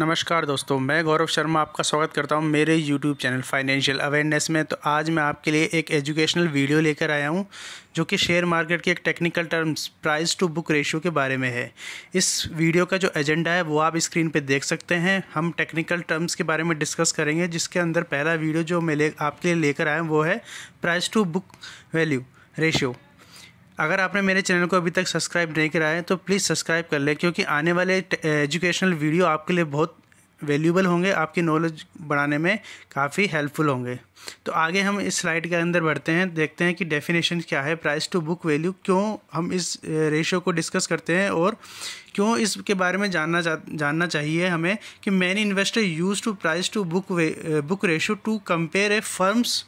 नमस्कार दोस्तों मैं गौरव शर्मा आपका स्वागत करता हूं मेरे YouTube चैनल फाइनेंशियल अवेयरनेस में तो आज मैं आपके लिए एक एजुकेशनल वीडियो लेकर आया हूं जो कि शेयर मार्केट के एक technical terms price to book ratio के बारे में है इस वीडियो का जो एजेंडा है वो आप स्क्रीन पर देख सकते हैं हम टेक्निकल टर्म्स के बारे में डिस्कस करेंगे जिसके अंदर पहला वीडियो जो मैं ले आपके लिए लेकर आया हूँ वो है price to book value ratio अगर आपने मेरे चैनल को अभी तक सब्सक्राइब नहीं करा है तो प्लीज़ सब्सक्राइब कर लें क्योंकि आने वाले एजुकेशनल वीडियो आपके लिए बहुत वैल्यूबल होंगे आपकी नॉलेज बढ़ाने में काफ़ी हेल्पफुल होंगे तो आगे हम इस स्लाइड के अंदर बढ़ते हैं देखते हैं कि डेफिनेशन क्या है प्राइस टू बुक वैल्यू क्यों हम इस रेशो को डिस्कस करते हैं और क्यों इसके बारे में जानना जा, जानना चाहिए हमें कि many investor use to price to book book ratio to compare a firm's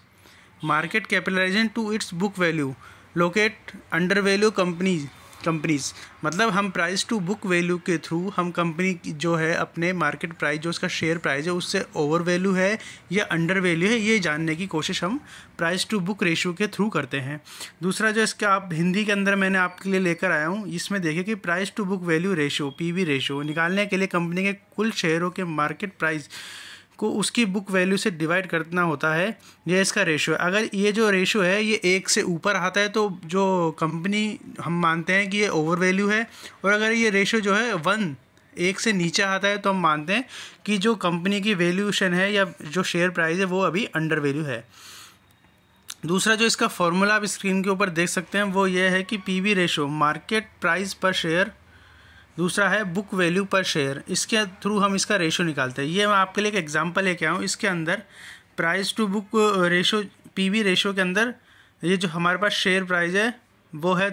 market capitalization to its book value locate under value companies companies मतलब हम प्राइस टू बुक वैल्यू के थ्रू हम कंपनी जो है अपने मार्केट प्राइस जो उसका share price है उससे ओवर वैल्यू है या अंडर वैल्यू है ये जानने की कोशिश हम प्राइस टू बुक रेशियो के थ्रू करते हैं दूसरा जो इसका आप हिंदी के अंदर मैंने आपके लिए लेकर आया हूँ इसमें देखिए कि price to book value ratio P ratio निकालने के लिए कंपनी के कुल शेयरों के मार्केट प्राइस को उसकी बुक वैल्यू से डिवाइड करना होता है यह इसका रेशो है अगर ये जो रेशो है ये एक से ऊपर आता है तो जो कंपनी हम मानते हैं कि ये ओवर वैल्यू है और अगर ये रेशो जो है वन एक से नीचे आता है तो हम मानते हैं कि जो कंपनी की वैल्यूशन है या जो शेयर प्राइस है वो अभी अंडर वैल्यू है दूसरा जो इसका फॉर्मूला आप स्क्रीन के ऊपर देख सकते हैं वो ये है कि P V ratio market price per share दूसरा है बुक वैल्यू पर शेयर इसके थ्रू हम इसका रेशो निकालते हैं ये मैं आपके लिए एक एग्जांपल लेके आया हूँ इसके अंदर price to book ratio PV ratio के अंदर ये जो हमारे पास शेयर प्राइस है वो है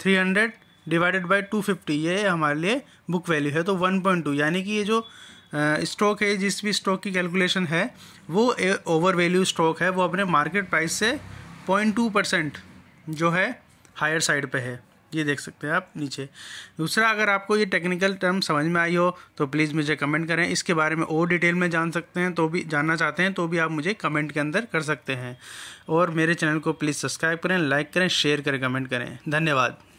three hundred divided by two fifty ये हमारे लिए बुक वैल्यू है तो वन पॉइंट टू यानी कि ये जो स्टॉक uh, है जिस भी स्टॉक की कैलकुलेशन है वो ओवर वैल्यू स्टॉक है वो अपने मार्केट प्राइस से पॉइंट टू परसेंट जो है हायर साइड पर है ये देख सकते हैं आप नीचे दूसरा अगर आपको ये टेक्निकल टर्म समझ में आई हो तो प्लीज़ मुझे कमेंट करें इसके बारे में और डिटेल में जान सकते हैं तो भी जानना चाहते हैं तो भी आप मुझे कमेंट के अंदर कर सकते हैं और मेरे चैनल को प्लीज़ सब्सक्राइब करें लाइक करें शेयर करें कमेंट करें धन्यवाद